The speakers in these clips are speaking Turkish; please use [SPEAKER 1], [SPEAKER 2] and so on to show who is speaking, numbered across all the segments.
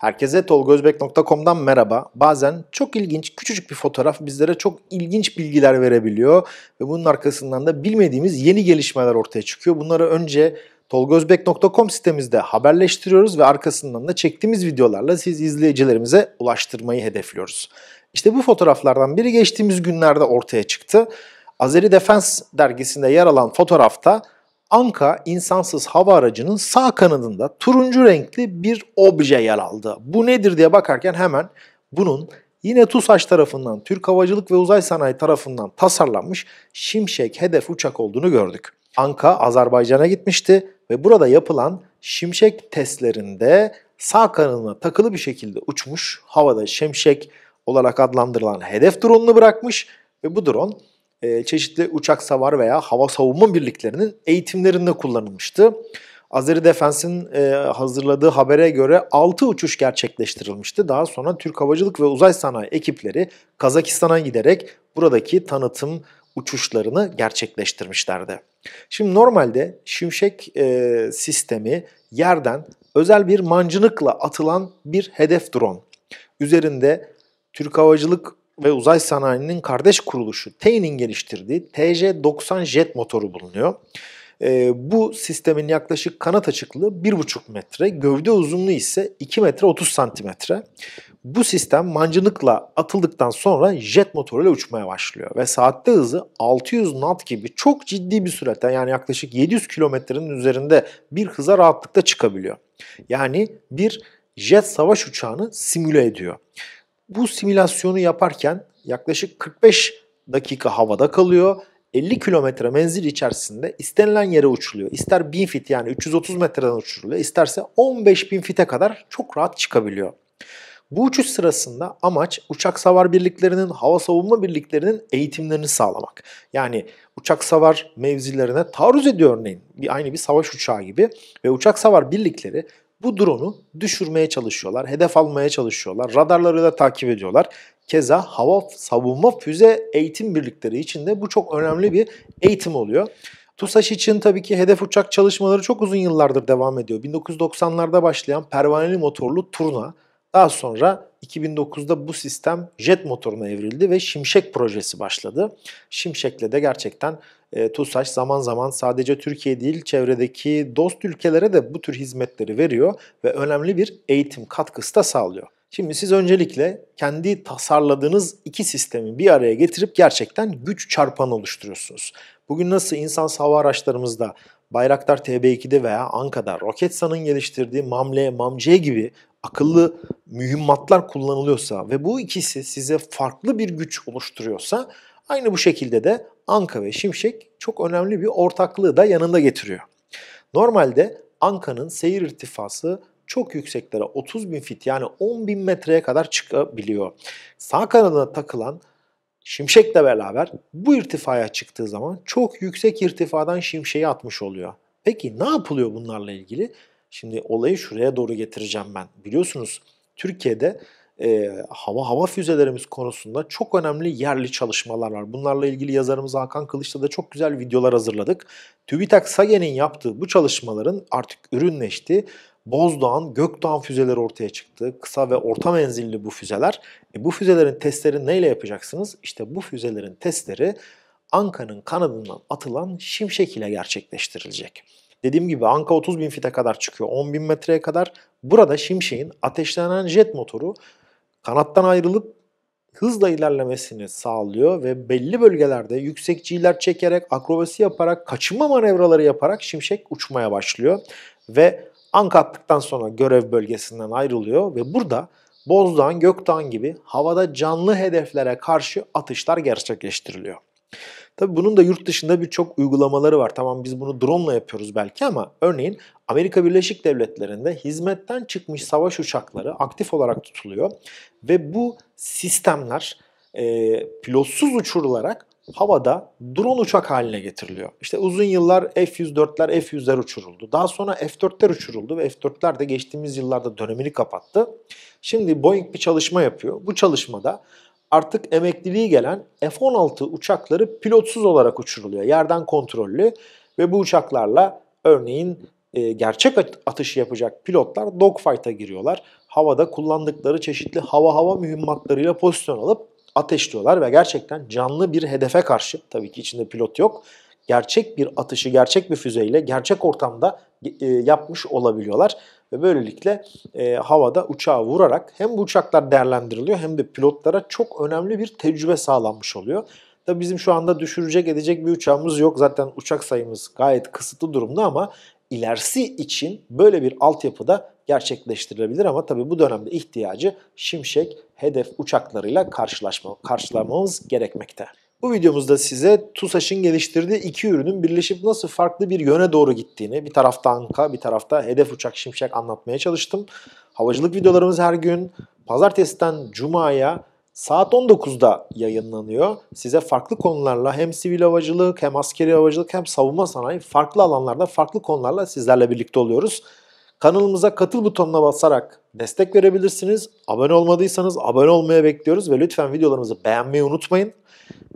[SPEAKER 1] Herkese tolgozbek.com'dan merhaba. Bazen çok ilginç, küçücük bir fotoğraf bizlere çok ilginç bilgiler verebiliyor ve bunun arkasından da bilmediğimiz yeni gelişmeler ortaya çıkıyor. Bunları önce tolgozbek.com sitemizde haberleştiriyoruz ve arkasından da çektiğimiz videolarla siz izleyicilerimize ulaştırmayı hedefliyoruz. İşte bu fotoğraflardan biri geçtiğimiz günlerde ortaya çıktı. Azeri Defense dergisinde yer alan fotoğrafta Anka insansız hava aracının sağ kanadında turuncu renkli bir obje yer aldı. Bu nedir diye bakarken hemen bunun yine TUSAŞ tarafından, Türk Havacılık ve Uzay Sanayi tarafından tasarlanmış Şimşek hedef uçak olduğunu gördük. Anka Azerbaycan'a gitmişti ve burada yapılan şimşek testlerinde sağ kanadına takılı bir şekilde uçmuş, havada şimşek olarak adlandırılan hedef drone'unu bırakmış ve bu drone e, çeşitli uçak savar veya hava savunma birliklerinin eğitimlerinde kullanılmıştı. Azeri Defens'in e, hazırladığı habere göre 6 uçuş gerçekleştirilmişti. Daha sonra Türk Havacılık ve Uzay Sanayi ekipleri Kazakistan'a giderek buradaki tanıtım uçuşlarını gerçekleştirmişlerdi. Şimdi normalde şimşek e, sistemi yerden özel bir mancınıkla atılan bir hedef drone. Üzerinde Türk Havacılık ve Uzay Sanayi'nin kardeş kuruluşu TEİ'nin geliştirdiği TJ90 jet motoru bulunuyor. E, bu sistemin yaklaşık kanat açıklığı 1,5 metre, gövde uzunluğu ise 2 metre 30 santimetre. Bu sistem mancınıkla atıldıktan sonra jet motoruyla uçmaya başlıyor ve saatte hızı 600 knot gibi çok ciddi bir süratten yani yaklaşık 700 kilometrenin üzerinde bir hıza rahatlıkla çıkabiliyor. Yani bir jet savaş uçağını simüle ediyor bu simülasyonu yaparken yaklaşık 45 dakika havada kalıyor. 50 kilometre menzil içerisinde istenilen yere uçuluyor. İster 1000 fit yani 330 metreden uçuruluyor isterse 15.000 fite kadar çok rahat çıkabiliyor. Bu uçuş sırasında amaç uçak savar birliklerinin, hava savunma birliklerinin eğitimlerini sağlamak. Yani uçak savar mevzilerine taarruz ediyor örneğin. Bir, aynı bir savaş uçağı gibi ve uçak savar birlikleri bu drone'u düşürmeye çalışıyorlar, hedef almaya çalışıyorlar, radarlarıyla takip ediyorlar. Keza hava savunma füze eğitim birlikleri için de bu çok önemli bir eğitim oluyor. TUSAŞ için tabii ki hedef uçak çalışmaları çok uzun yıllardır devam ediyor. 1990'larda başlayan pervaneli motorlu Turna, daha sonra 2009'da bu sistem jet motoruna evrildi ve Şimşek projesi başladı. Şimşek'le de gerçekten e, TUSAŞ zaman zaman sadece Türkiye değil çevredeki dost ülkelere de bu tür hizmetleri veriyor ve önemli bir eğitim katkısı da sağlıyor. Şimdi siz öncelikle kendi tasarladığınız iki sistemi bir araya getirip gerçekten güç çarpanı oluşturuyorsunuz. Bugün nasıl insan hava araçlarımızda Bayraktar TB2'de veya Anka'da Roketsan'ın geliştirdiği MAMLE, MAMC gibi akıllı mühimmatlar kullanılıyorsa ve bu ikisi size farklı bir güç oluşturuyorsa aynı bu şekilde de Anka ve Şimşek çok önemli bir ortaklığı da yanında getiriyor. Normalde Anka'nın seyir irtifası çok yükseklere 30 bin fit yani 10 bin metreye kadar çıkabiliyor. Sağ kanadına takılan Şimşek'le beraber bu irtifaya çıktığı zaman çok yüksek irtifadan şimşeği atmış oluyor. Peki ne yapılıyor bunlarla ilgili? Şimdi olayı şuraya doğru getireceğim ben. Biliyorsunuz Türkiye'de e, hava hava füzelerimiz konusunda çok önemli yerli çalışmalar var. Bunlarla ilgili yazarımız Hakan Kılıç'ta da çok güzel videolar hazırladık. TÜBİTAK SAGE'nin yaptığı bu çalışmaların artık ürünleşti. Bozdoğan, Gökdoğan füzeleri ortaya çıktı. Kısa ve orta menzilli bu füzeler. E bu füzelerin testleri neyle yapacaksınız? İşte bu füzelerin testleri Anka'nın kanadından atılan şimşek ile gerçekleştirilecek. Dediğim gibi Anka 30 bin fite kadar çıkıyor. 10 bin metreye kadar. Burada şimşeğin ateşlenen jet motoru kanattan ayrılıp hızla ilerlemesini sağlıyor ve belli bölgelerde yüksek yüksekçiler çekerek, akrobasi yaparak, kaçınma manevraları yaparak şimşek uçmaya başlıyor ve ank attıktan sonra görev bölgesinden ayrılıyor ve burada Bozdağ, Göktan gibi havada canlı hedeflere karşı atışlar gerçekleştiriliyor. Tabi bunun da yurt dışında birçok uygulamaları var. Tamam biz bunu drone ile yapıyoruz belki ama örneğin Amerika Birleşik Devletleri'nde hizmetten çıkmış savaş uçakları aktif olarak tutuluyor. Ve bu sistemler e, pilotsuz uçurularak havada drone uçak haline getiriliyor. İşte uzun yıllar F-104'ler F-100'ler uçuruldu. Daha sonra F-4'ler uçuruldu ve F-4'ler de geçtiğimiz yıllarda dönemini kapattı. Şimdi Boeing bir çalışma yapıyor. Bu çalışmada artık emekliliği gelen F-16 uçakları pilotsuz olarak uçuruluyor. Yerden kontrollü ve bu uçaklarla örneğin e, gerçek atışı yapacak pilotlar dogfight'a giriyorlar. Havada kullandıkları çeşitli hava hava mühimmatlarıyla pozisyon alıp ateşliyorlar ve gerçekten canlı bir hedefe karşı tabii ki içinde pilot yok gerçek bir atışı, gerçek bir füzeyle gerçek ortamda e, yapmış olabiliyorlar. Ve böylelikle e, havada uçağı vurarak hem bu uçaklar değerlendiriliyor hem de pilotlara çok önemli bir tecrübe sağlanmış oluyor. Tabii bizim şu anda düşürecek edecek bir uçağımız yok. Zaten uçak sayımız gayet kısıtlı durumda ama ilerisi için böyle bir da gerçekleştirilebilir ama tabii bu dönemde ihtiyacı şimşek hedef uçaklarıyla karşılaşma, karşılamamız gerekmekte. Bu videomuzda size TUSAŞ'ın geliştirdiği iki ürünün birleşip nasıl farklı bir yöne doğru gittiğini, bir tarafta Anka, bir tarafta Hedef Uçak Şimşek anlatmaya çalıştım. Havacılık videolarımız her gün pazartesiden cumaya saat 19'da yayınlanıyor. Size farklı konularla hem sivil havacılık, hem askeri havacılık, hem savunma sanayi farklı alanlarda farklı konularla sizlerle birlikte oluyoruz. Kanalımıza katıl butonuna basarak destek verebilirsiniz. Abone olmadıysanız abone olmaya bekliyoruz ve lütfen videolarımızı beğenmeyi unutmayın.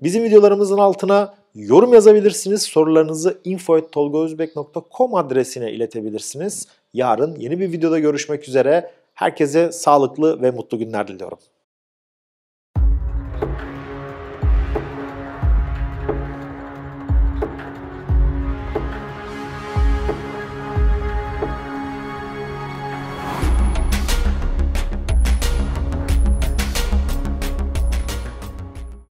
[SPEAKER 1] Bizim videolarımızın altına yorum yazabilirsiniz. Sorularınızı info.tolgozbek.com adresine iletebilirsiniz. Yarın yeni bir videoda görüşmek üzere. Herkese sağlıklı ve mutlu günler diliyorum.